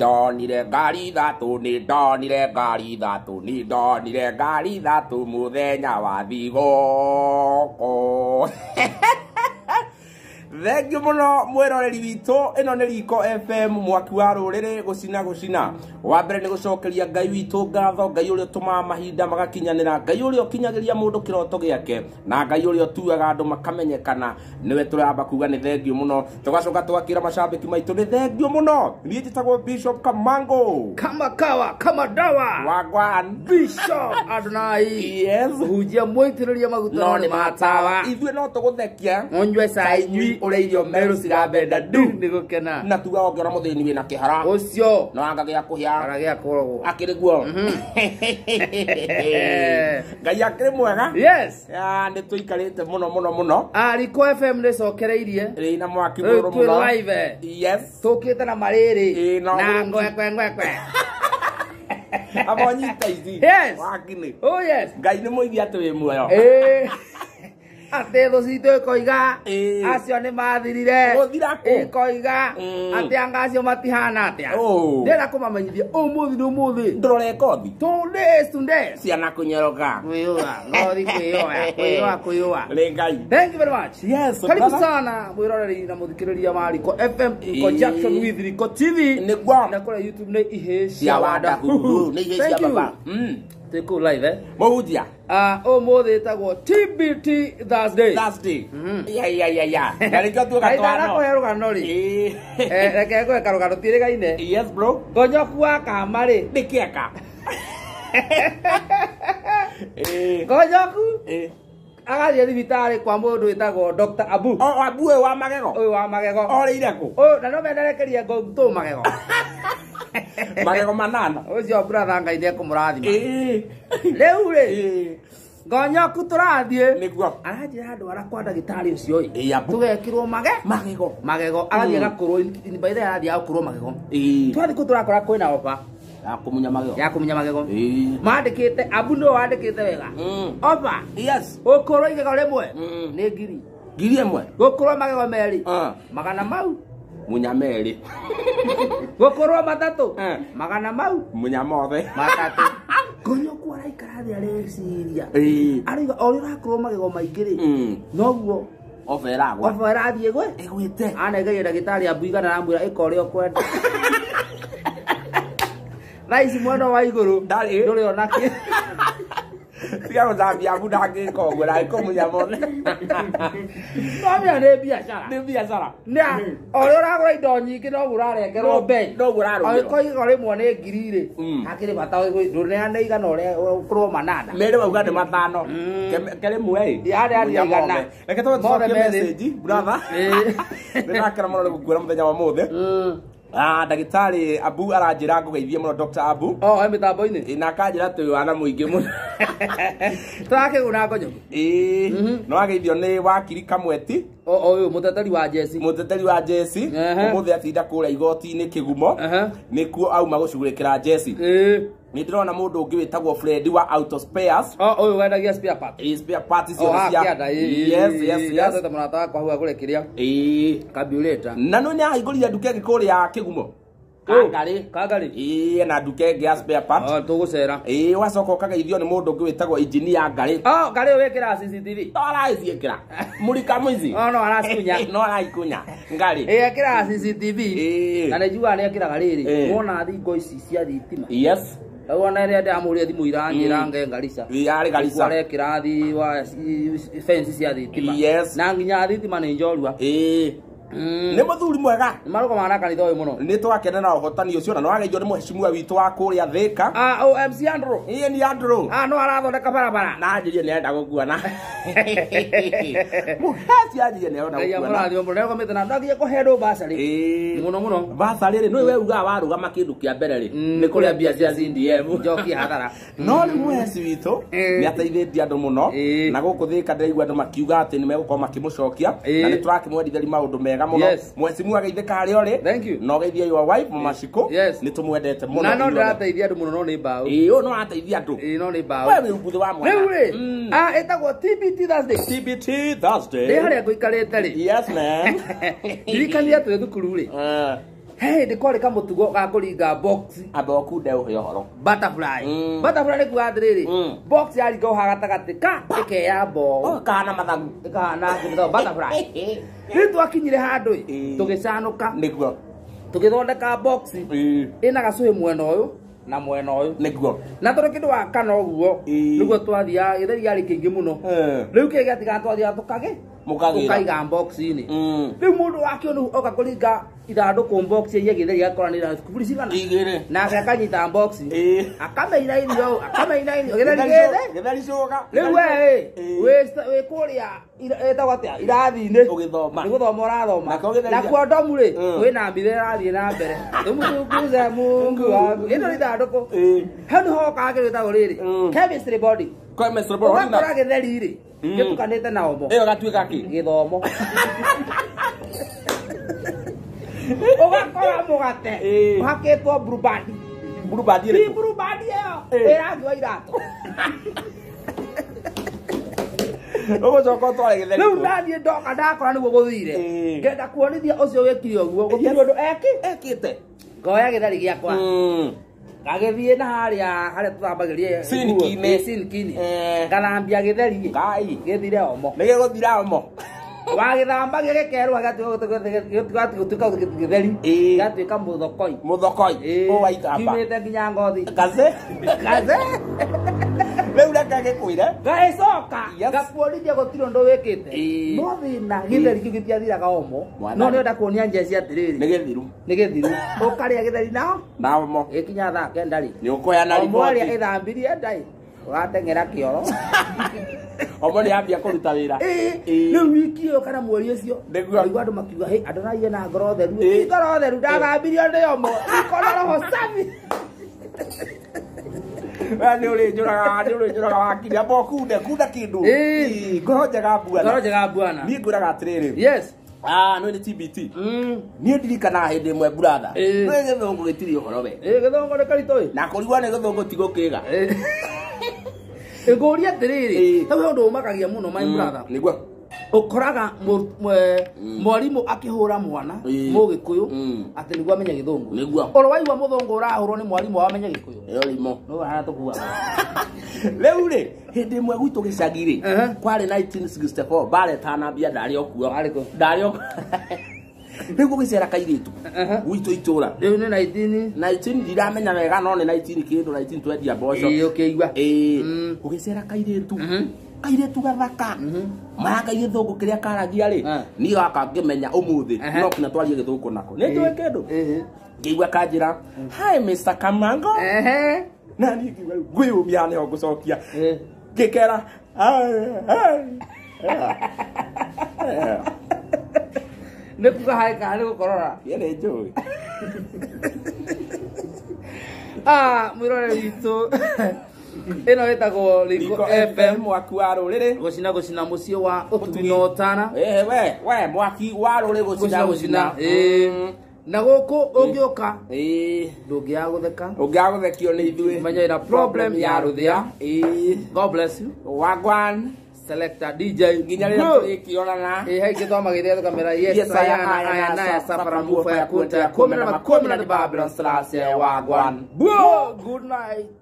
だにれガリだとにだにれガリだとにだにれガリだとむでにゃわびごこ。thengä må no mwä roreri witå ä no riko fm mwaki wa rå rä rä gå cina gå cina wa mbere nä gå cokeria ngai witå ngatho ngai å rä maga mahinda magakinyanä ra ngai å rä a å kinyagä ria må na ngai å rä a å tuaga andå makamenyekana nä we tå ramba kuga nä thengiå må no tågacoka twakä ra macambä ki maitå nä thengiå må no niä bishop kamango kama kawa kama dawa wagwan bishop adonai yes hunjia mwä tä rä maguta no ni matawa ithuä no tå gå thekia å nyue irio meru cirambenda ndu nä kena na tuga ongera ona må thä ni wä na kä hara å cio na wanga a kå hä a akä rä guo mhm. ngai akä rä mwega nä tå ikarä te må no må no må no ariko ah, fm rä cokereirie rä na mwaki muno rå må no tå kä te na marä rä ngwe ngwekwe ngwekwe amonyita yes wakinä oh, ngai nä må ithi atä wä muoyo atä thå citå ä koiga acio nä mathirire ä koiga atä anga acio matihana atä a ndä ra kå mamenyithia å må thi nä å må thä ndå rore kothi ciana kå nyeroka kwä å a gothi kwä å a kwä å a kwä å a rä karibu sana mwä roreri na må thikä rä ria wa jackson with riko tv nä kå rä youtube nä ihä cia wanda nä ihä cia baba tå live må hunjia å ah, må thä tagwo tbt thursday thursday mm-hmm. yayayaya na rä kä o tuågatwaranakåhe rå gano rä eh, reke ngåhe karå gano tiä rä gaine ngonyoku wa kama rä nä kä eka ngonyoku agathiä thibitarä kwa må ndå wä tagwo abu abu å yå wa magego å wa magego orä ire kå na no menderekerie ngå magego magego manana ucio bratha ngai nä ekå må rathima rä u rä ngonyoku tå rathiä nä aranjä ra ndwara kwa ndagä tarä å cio tå gekirwo mage magego magego mm. arathiä agakorwo mbaitha arathiä agå korwo magego twathiä twathi ku turakora kwä na oba ya kumunya magego ya kumunya magego mandikite abu no wandikite wega mm. oba yes ukorwo igego rimwe mm. ni ngiri ngiri imwe gukorwo magego meri ah. magana mau munya meri gukorwo matatu magana eh. mau munya mothe eh. matatu ngonyokwo araikara thä areciria araiga o rä ũrakorwo magego maingä rä noguo oba äragwa oba ärathiä gwe ägwä te anengerie ndagätarä ambu igana ramwä ra ä ka rä a kwenda thaici mwena wa igå rå ndå rä ona 别让咱别不咱给搞过来，搞不下么呢？那边的别下了，那别下了。那哦，那那个东西给那不拉的，给那背，那不拉的。哦，可以搞的么呢？吉利的，嗯，他给你把刀给弄那那个弄的，我搞嘛那的。没得我搞的嘛那喏，给给你 mua 哎。呀呀呀，干那。那个他们做的没得，不拉那。那那可能么那个过来么子叫么的？嗯。Ah, ndagitari Abu aranjira ngugeithie muno Dr. Abu. Oh, emi tambo ini. Ina kanjira tu wana muingi muno. Turake guna ngonyo. Eh, mhm. no ageithio ni wakiri kamweti. O o uyu muteteri wa jesi. Muteteri wa jesi. Umuthi atinda kura igoti-ini kigumo. Nikuo auma gucugurikira jesi. Eh nä ndä rona må ndå å ngä wä tagwo frendi wa å yå wendagia spare part is spare part icio oh, ah, ciaeta yes rata wakwa hau agå re kä rä a kabiureta na no nä ahingå rire duke ä ngä kå rä a kä gumo na duke gear spare part oh, to tũgũcera ĩĩ wacoka ũkageithio nĩ mũndũ ũngĩ wĩtagwo engineer ngarĩ oh, ngarĩ ũyũ wĩkĩra CCTV no muri kamwizi oh no no sunya no ikunya ngarĩ eh ekĩraga CCTV na nĩnjugaga nĩ ekĩraga rĩrĩ wona thingo ici cia thitima yes rä ona rä a ndamå rä thimå iranjä mm. nge ngarica yarä ngarica arekä rathi wa fensi cia thitima na nginya thitima nä njorua Mm. nä må thuri mwega marogo mana kanitha å yå må no nä twakene na å hotani å cio na nwageithio nä mheshimiwa witå wa kå rä a thä ka iä nä andrå no arathondeka barabara na anjäria nä arenda gå kuona muheci anjäria nä arenda gå na ndathie kå he ndå mbacarä må no må no mbacarä rä nä we ugaga warå gama kä ndå kä a mbere rä mm. nä kå rä a mbia cia cdm njokia hathara no rä muheci witå nä ateithä tie andå må no na gå kå thä ka ndä raigua andå makiuga atä nä megå korwo makä må cokia na nä tå rakä mwenditheri maå ndå mega wega må no mwecimu ageithä harä a na å your wife mamacikå nä tå mwendete må na no ndä rateithia andå må no no nä mbaå ä å no wateithia andå no nä mbaå wä guthå wa mwana rä u rä mm. a ah, ä tagwo thursday harä a ngå ikarä te rä ririkania twä thukuru rä he ndä korä ka må tugo gakåringa amba okunde å he å horo mm. nä kuga atä rä rä yaringa å ha gatagatä ka ä keya mboo oh, kana mathagu ä kana rä twakinyire handå ä eh. tå gä canå ka nä tå gä thondeka ä eh. na gacå hä mwena å yå na mwena å yå na tondå kä ndå wa kana å guo eh. nä guo twathiaga gä theri yarä kä ingä må no rä u kä gä atigaa twathiaga tå mukaiga mboxini mm. riu mundu wake nu oka kuringa ithanduku mbox yenye githeri akoranira thukuru cigana igire nake akanyita mbox akamaina irio akamaina irio githeri githe githeri cuka riu we we kuria etagwo atia irathi-inĩ ũgĩthoma nĩ gũthoma ũrathoma nakuo ndomu rĩ wĩna mbire ĩrathiĩ na mbere tũmũtunguze mungu wangu ĩno nĩ ithandũkũ hau nĩho ũkagĩrĩtagwo rĩrĩ chemistry body ũgakora gĩtheri rĩ Ketukanete na omo. Eyo gatwe kaki. Githomo. Oga kora mugate. Uhaketwo brubadi. Brubadi re. Ni brubadi yo. Era gwa irato. Ogo joko to ale gele. Lu na ni do kada kora ni gogo thire. Ngenda kuonithia ucio wekire oguo. Gutiru ndu eki ekite. Goya githari giakwa. Mm. gagäthiä na harä harä tå thambagä rie eh. ngarambia gä theri gä thire omo nä gä gå thira omo wagä thambagä gä kerwo gägatuä ka gä theri gatuä ka må thokoi må thokoi te nginya ngothi kaze kaze gikwira gaicoka gakuorithia gutire undu wikite no thina githeri kiu gitiathiraga omo no ni enda kuonia njeci atiriri ni githiru ni githiru ukaria githeri nao naomo gikinya thaa kenda ri ni ukoyana ripoti omoria ithambirie ndai ugatengera kioro omo ni ambia kuruta wira riu wiki iyo kana mweri ucio ndaigua andu makiuga hi adonaie na ngoro theru ngoro theru ndagambirio ndi omo ikona roho nä å rä njå ragaga nä å rä njå ragaga nginya mokunda kunda kä ndå ngoro njega mbuana ngoro njega mbuana niä ngå raga atä rä rä yes Ah, no ni TBT. Mm. Ni ndirikana hindi mwe brother. Eh. Ni githongo gitiri uhoro we. Eh, githongo ni karito. Na kurigwa ni githongo tigo kiga. Eh. Nguria atiriri. Tau hundu umakagia muno my brother. Nigua ukoraga mwarimu mm. akihura mwana mugikuyu mm. ati niguo amenye githungu niguo oro waigua muthungu urahurwo ni mwarimu wa amenye gikuyu iyo limo no hana tukua riu ri hindi imwe gwitu gicagi ri kwari 1964 bare tanambia ndari okuo ndari okuo rä gå gä cera kairä tu gwitå itå ra rä u nä ndiramenya wega no nä kä ndå twendia mboco å gä cera kairä tu kairetu gathaka maka mhm. rä a karagia ri eh. ni gaka ngimenya umuthi eh. no gä thå ngå nako ni njoe kindu ngä igua kanjä ra kamango eh. na ni ho ngå cokia ngä kera nä kuga harä kana nä gå korora nä njå ah, mwä rore witå ä no ä tagwo mwaki wa rå rä rä gå cina gå cina må wa å tugi na å tana we mwaki wa rå rä gå cina gå cina na gå kå å ngä å ka ndå ngä ya gå theka å ngä ya gå thekio nä ithuä menye na problem ya rå thä a wagwan selector DJ nginya leo ikiorana eh hiki thoma githia tukamera yes sayana aya naya safara mufa ya kunta 10 na 10 na Babylon Slash ya wagwan good night